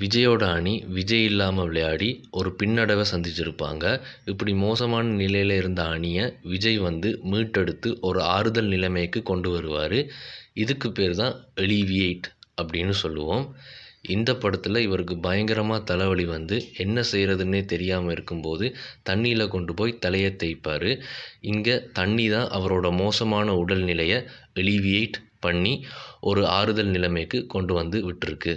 விஜயோட அணி விஜய் இல்லாமல் விளையாடி ஒரு பின்னடைவை சந்திச்சிருப்பாங்க இப்படி மோசமான நிலையில் இருந்த அணியை விஜய் வந்து மீட்டெடுத்து ஒரு ஆறுதல் நிலைமைக்கு கொண்டு வருவார் இதுக்கு பேர் தான் எலிவியேட் அப்படின்னு சொல்லுவோம் இந்த படத்தில் இவருக்கு பயங்கரமாக தலைவலி வந்து என்ன செய்கிறதுன்னே தெரியாமல் இருக்கும்போது தண்ணியில் கொண்டு போய் தலையை தேய்ப்பார் இங்கே தண்ணி தான் அவரோட மோசமான உடல்நிலையை எலிவியேட் பண்ணி ஒரு ஆறுதல் நிலைமைக்கு கொண்டு வந்து விட்டுருக்கு